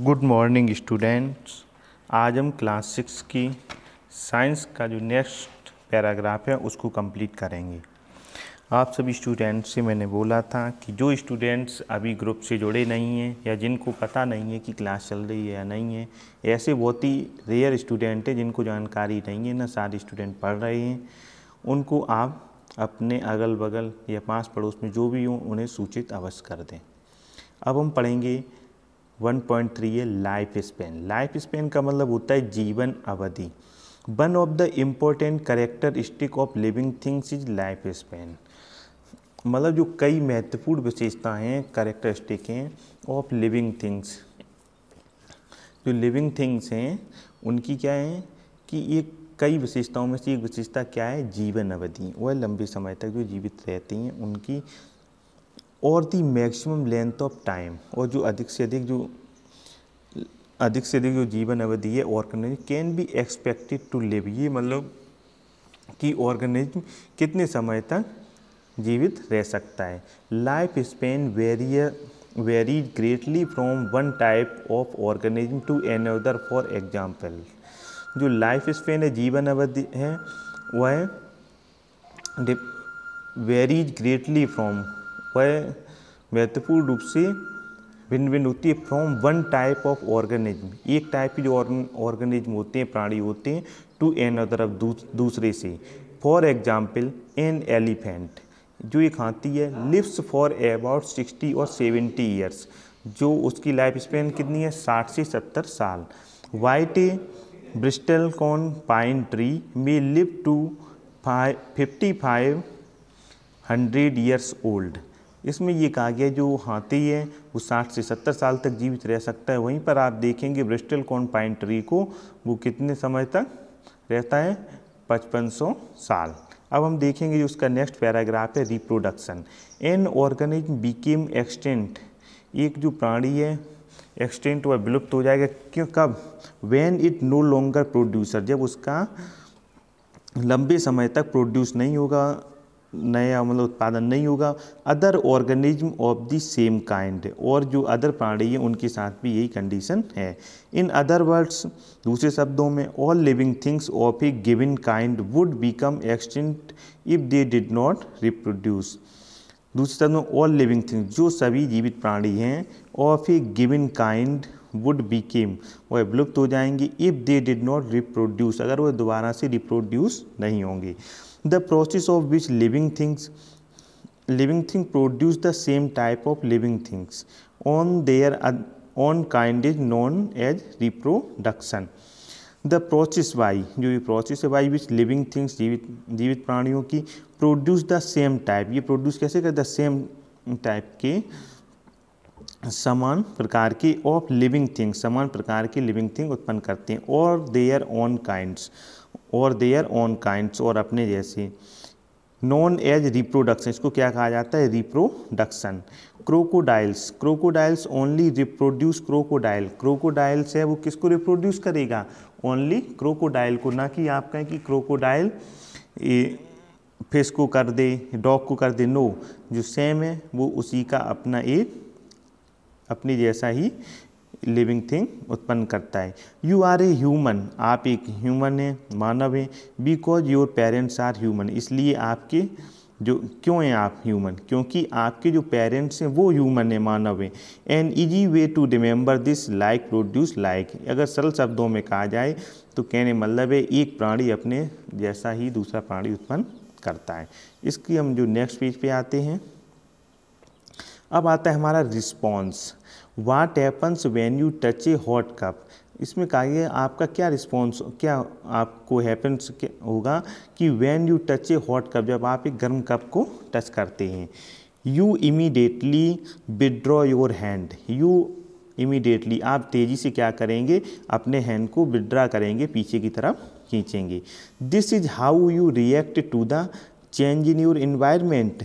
good morning students आज हम class six की साइंस का जो नेक्स्ट पैराग्राफ है उसको कंप्लीट करेंगे आप सभी स्टूडेंट्स से मैंने बोला था कि जो स्टूडेंट्स अभी ग्रुप से जुड़े नहीं हैं या जिनको पता नहीं है कि क्लास चल रही है या नहीं है ऐसे बहुत ही रेयर स्टूडेंट हैं जिनको जानकारी नहीं है ना सारे स्टूडेंट पढ़ रहे हैं उनको आप अपने अगल बगल या पास पड़ोस में जो भी हों उन्हें सूचित अवश्य कर दें अब हम पढ़ेंगे 1.3 है लाइफ स्पेन लाइफ स्पेन का मतलब होता है जीवन अवधि one of the important characteristic of living things is life span मतलब जो कई महत्वपूर्ण विशेषताएं हैं करेक्टरिस्टिक हैं ऑफ लिविंग थिंग्स जो लिविंग थिंग्स हैं उनकी क्या है कि ये कई विशेषताओं में से एक विशेषता क्या है जीवन अवधि वह लंबे समय तक जो जीवित रहती हैं उनकी और the maximum length of time और जो अधिक से अधिक जो अधिक से अधिक जो जीवन अवधि है organism can be expected to live ये मतलब कि ऑर्गेनिज्म कितने समय तक जीवित रह सकता है life span varies very greatly from one type of organism to other for example जो लाइफ स्पेन है जीवन अवधि है वह वेरीज ग्रेटली फ्रॉम वह महत्वपूर्ण रूप से भिन्न भिन्न होती है from one type of organism एक टाइप के जो ऑर्गेनिज्म होते हैं प्राणी होते हैं टू एन अदर अब दूसरे से फॉर एग्जाम्पल एन एलिफेंट जो एक हाथी है लिव्स फॉर अबाउट सिक्सटी और सेवेंटी ईयर्स जो उसकी लाइफ स्पेन कितनी है साठ से सत्तर साल while a bristlecone pine tree may live to five fifty five hundred years old इसमें ये कहा गया जो हाथी है वो 60 से 70 साल तक जीवित रह सकता है वहीं पर आप देखेंगे ब्रिस्टल कॉन पाइन ट्री को वो कितने समय तक रहता है 5500 साल अब हम देखेंगे जो उसका नेक्स्ट पैराग्राफ है reproduction an organic become extinct एक जो प्राणी है एक्सटेंट वह विलुप्त हो जाएगा क्यों कब when it no longer producer जब उसका लंबे समय तक प्रोड्यूस नहीं होगा नया मतलब उत्पादन नहीं होगा other organism of the same kind और जो अदर प्राणी हैं उनके साथ भी यही कंडीशन है इन अदर वर्ड्स दूसरे शब्दों में all living things of a given kind would become extinct if they did not reproduce दूसरे शब्द में ऑल लिविंग थिंग्स जो सभी जीवित प्राणी हैं of a given kind would become वह विलुप्त हो जाएंगी if they did not reproduce अगर वह दोबारा से रिप्रोड्यूस नहीं होंगे the process of which living things living thing produce the same type of living things on their own kind is known as reproduction the process by जो ये process है by which living things जीवित जीवित प्राणियों की produce the same type ये produce कैसे कर द सेम टाइप के समान प्रकार की ऑफ लिविंग थिंग समान प्रकार की लिविंग थिंग उत्पन्न करते हैं और देयर ओन काइंड्स और देयर ओन काइंड्स और अपने जैसे नॉन एज रिप्रोडक्शन इसको क्या कहा जाता है reproduction crocodiles crocodiles only reproduce crocodile crocodiles है वो किसको रिप्रोड्यूस करेगा ओनली क्रोकोडाइल को ना कि आप कहें कि क्रोकोडाइल फिश को कर दे डॉग को कर दे नो जो सेम है वो उसी का अपना एक अपनी जैसा ही लिविंग थिंग उत्पन्न करता है यू आर ए ह्यूमन आप एक ह्यूमन हैं मानव हैं because your parents are human इसलिए आपके जो क्यों हैं आप ह्यूमन क्योंकि आपके जो पेरेंट्स हैं वो ह्यूमन हैं मानव हैं an easy way to remember this like produce like अगर सरल शब्दों में कहा जाए तो कहने मतलब है एक प्राणी अपने जैसा ही दूसरा प्राणी उत्पन्न करता है इसकी हम जो नेक्स्ट पेज पे आते हैं अब आता है हमारा response what happens when you touch a hot cup इसमें कहा गया आपका क्या रिस्पॉन्स क्या आपको हैपन्स होगा कि when you touch a hot cup जब आप एक गर्म कप को टच करते हैं you immediately withdraw your hand you immediately आप तेज़ी से क्या करेंगे अपने हैंड को विदड्रा करेंगे पीछे की तरफ खींचेंगे this is how you react to the change in your environment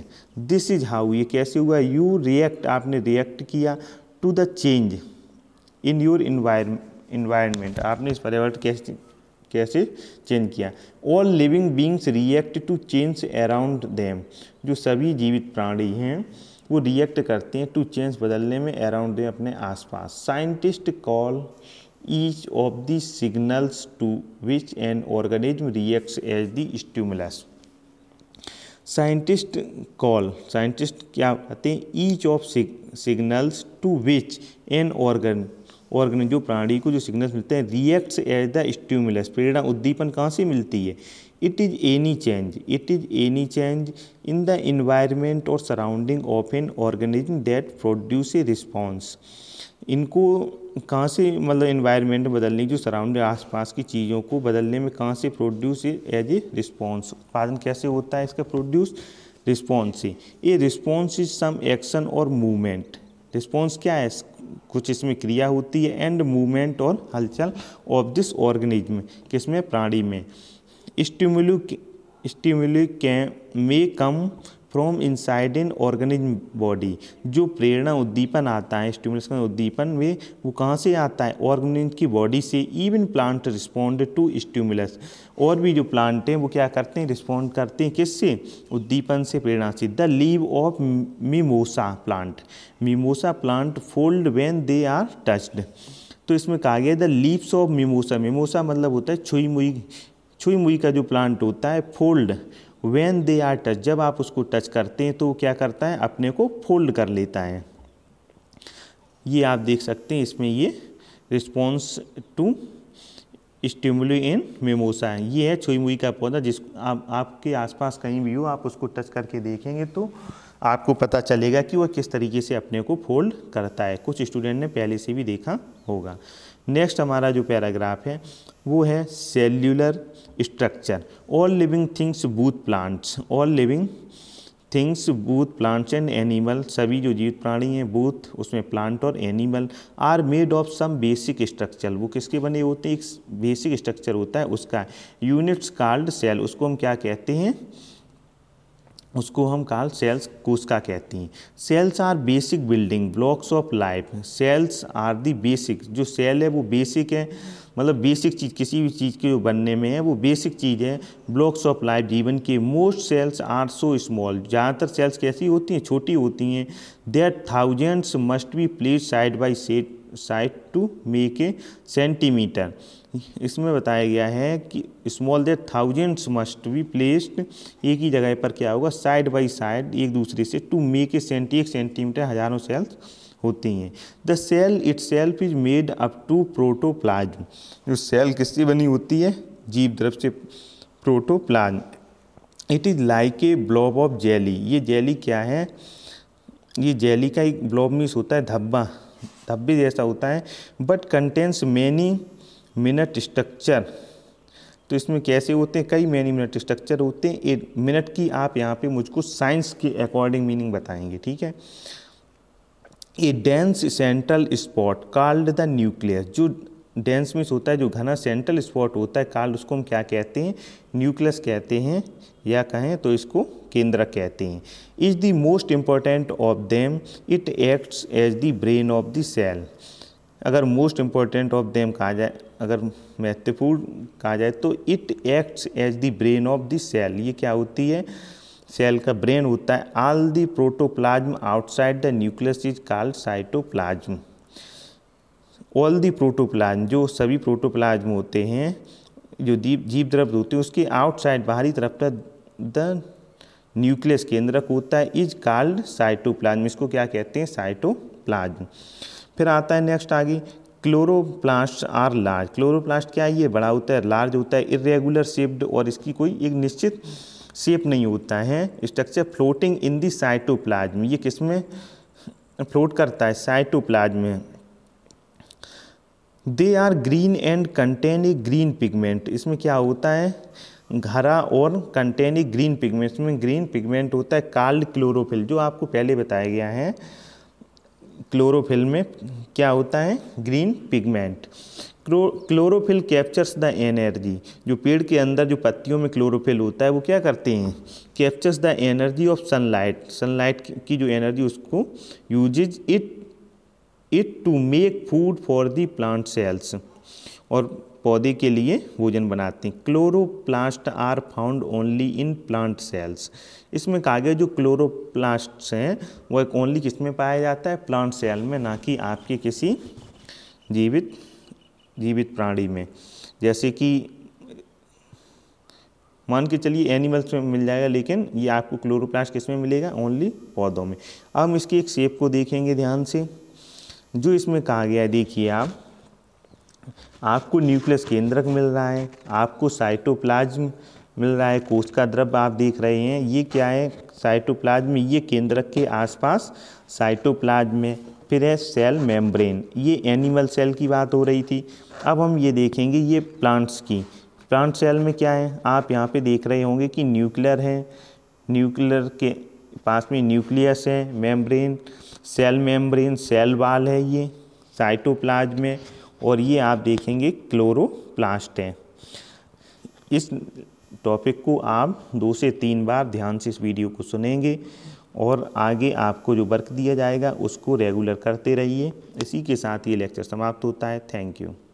this is how ये कैसे हुआ यू रिएक्ट आपने रिएक्ट किया to the change in your environment आपने इस पर्यावरण कैसे कैसे चेंज किया all living beings react to change around them जो सभी जीवित प्राणी हैं वो रिएक्ट करते हैं टू चेंज बदलने में अराउंड देम अपने आसपास scientist call each of the signals to which an organism reacts as the stimulus scientist call scientist क्या कहते हैं each of signals to which an organ organ जो प्राणी को जो सिग्नल्स मिलते हैं रिएक्ट्स एज द स्ट्यूमुलस प्रेरणा उद्दीपन कहाँ से मिलती है it is any change it is any change in the environment और surrounding of an organism that produce a response इनको कहाँ से मतलब इन्वायरमेंट बदलने की जो सराउंडिंग आसपास की चीज़ों को बदलने में कहाँ से प्रोड्यूस एज ए रिस्पॉन्स उत्पादन कैसे होता है इसका प्रोड्यूस रिस्पॉन्स से ये रिस्पॉन्स इज सम एक्शन और मूवमेंट रिस्पॉन्स क्या है कुछ इसमें क्रिया होती है एंड मूवमेंट और हलचल ऑफ दिस ऑर्गेनिज्म किसमें प्राणी में stimuli stimuli came may come from inside in organism body जो प्रेरणा उद्दीपन आता है स्टिमुलस उद्दीपन में वो कहाँ से आता है ऑर्गेनिज्म की बॉडी से even plant respond to stimulus और भी जो प्लांट हैं वो क्या करते हैं रिस्पॉन्ड करते हैं किससे उद्दीपन से प्रेरणा से the leave of mimosa plant mimosa plant fold when they are touched तो इसमें कहा गया the leaves of mimosa mimosa मतलब होता है छुई मुई छुई मुई का जो प्लांट होता है fold when they are touch जब आप उसको टच करते हैं तो वो क्या करता है अपने को फोल्ड कर लेता है ये आप देख सकते हैं इसमें ये response to stimuli in mimosa है ये है छुईमुई का पौधा जिस आप आपके आसपास कहीं भी हो आप उसको टच करके देखेंगे तो आपको पता चलेगा कि वह किस तरीके से अपने को फोल्ड करता है कुछ स्टूडेंट ने पहले से भी देखा होगा नेक्स्ट हमारा जो पैराग्राफ है वो है cellular structure all living things both plants all living things both plants and animal सभी जो जीवित प्राणी हैं बूथ उसमें प्लांट और animal are made of some basic structure वो किसके बने होते हैं एक बेसिक स्ट्रक्चर होता है उसका यूनिट्स कार्ड सेल उसको हम क्या कहते हैं उसको हम काल सेल्स का कहती हैं cells are basic building blocks of life cells are the basic जो सेल है वो बेसिक है मतलब बेसिक चीज़ किसी भी चीज़ के जो बनने में है वो बेसिक चीज़ है ब्लॉक्स ऑफ लाइफ जीवन के most cells are so small ज़्यादातर सेल्स कैसी होती हैं छोटी होती हैं there thousands must be place side by set side to make a centimetre इसमें बताया गया है कि small there thousands must be placed एक ही जगह पर क्या होगा साइड बाई साइड एक दूसरे से टू मेक ए सेंटी एक सेंटीमीटर हजारों सेल्स होती हैं the cell itself is made up to protoplasm जो सेल किससे बनी होती है जीव द्रव से protoplasm it is like a blob of jelly ये जेली क्या है ये जेली का एक ब्लॉब मीस होता है धब्बा भी जैसा होता है but contains many minute structure तो इसमें कैसे होते हैं कई मैनी मिनट स्ट्रक्चर होते हैं एक मिनट की आप यहाँ पे मुझको साइंस के अकॉर्डिंग मीनिंग बताएंगे ठीक है a dense central spot called the nucleus जो डेंस मीन्स होता है जो घना सेंट्रल स्पॉट होता है काल उसको हम क्या कहते हैं न्यूक्लियस कहते हैं या कहें तो इसको केंद्र कहते हैं is the most important of them it acts as the brain of the cell अगर मोस्ट इम्पॉर्टेंट ऑफ देम कहा जाए अगर महत्वपूर्ण कहा जाए तो it acts as the brain of the cell ये क्या होती है सेल का ब्रेन होता है all the protoplasm outside the nucleus is called cytoplasm all the protoplasm जो सभी प्रोटोप्लाज्म होते हैं जो दीप जीव द्रव्य होते हैं उसके आउटसाइड बाहरी तरफ का द न्यूक्लियस केंद्रक होता है इज कॉल्ड साइटोप्लाज्म इसको क्या कहते हैं साइटोप्लाज्म फिर आता है नेक्स्ट आगे क्लोरोप्लास्ट आर लार्ज क्लोरोप्लास्ट क्या है ये बड़ा होता है लार्ज होता है इरेगुलर शेप्ड और इसकी कोई एक निश्चित शेप नहीं होता है structure floating in the cytoplasm ये किस में फ्लोट करता है साइटोप्लाज्म में they are green and contain a green pigment इसमें क्या होता है घरा और कंटेन ए ग्रीन पिगमेंट इसमें ग्रीन पिगमेंट होता है काल्ड क्लोरोफिल जो आपको पहले बताया गया है क्लोरोफिल में क्या होता है green pigment chlorophyll captures the energy जो पेड़ के अंदर जो पत्तियों में क्लोरोफिल होता है वो क्या करते हैं captures the energy of sunlight sunlight की जो एनर्जी उसको uses it it to make food for the plant cells और पौधे के लिए भोजन बनाते हैं chloroplast are found only in plant cells इसमें कहा गया जो क्लोरोप्लास्ट हैं वह एक ओनली किस में पाया जाता है प्लांट सेल में ना कि आपके किसी जीवित जीवित प्राणी में जैसे कि मान के चलिए एनिमल्स में मिल जाएगा लेकिन ये आपको क्लोरोप्लास्ट किस में मिलेगा ओनली पौधों में अब हम इसकी एक शेप को देखेंगे ध्यान से जो इसमें कहा गया है देखिए आप आपको न्यूक्लियस केंद्रक मिल रहा है आपको साइटोप्लाज्म मिल रहा है कोष का द्रव्य आप देख रहे हैं ये क्या है साइटोप्लाज्म ये केंद्रक के आसपास साइटोप्लाज्म में फिर है सेल मेम्ब्रेन ये एनिमल सेल की बात हो रही थी अब हम ये देखेंगे ये प्लांट्स की प्लांट सेल में क्या है आप यहाँ पे देख रहे होंगे कि न्यूक्लियर है न्यूक्लियर के पास में न्यूक्लियस है membrane cell membrane cell wall है ये साइटोप्लाज्म में और ये आप देखेंगे क्लोरोप्लास्ट है इस टॉपिक को आप दो से तीन बार ध्यान से इस वीडियो को सुनेंगे और आगे आपको जो वर्क दिया जाएगा उसको रेगुलर करते रहिए इसी के साथ ये लेक्चर समाप्त होता है थैंक यू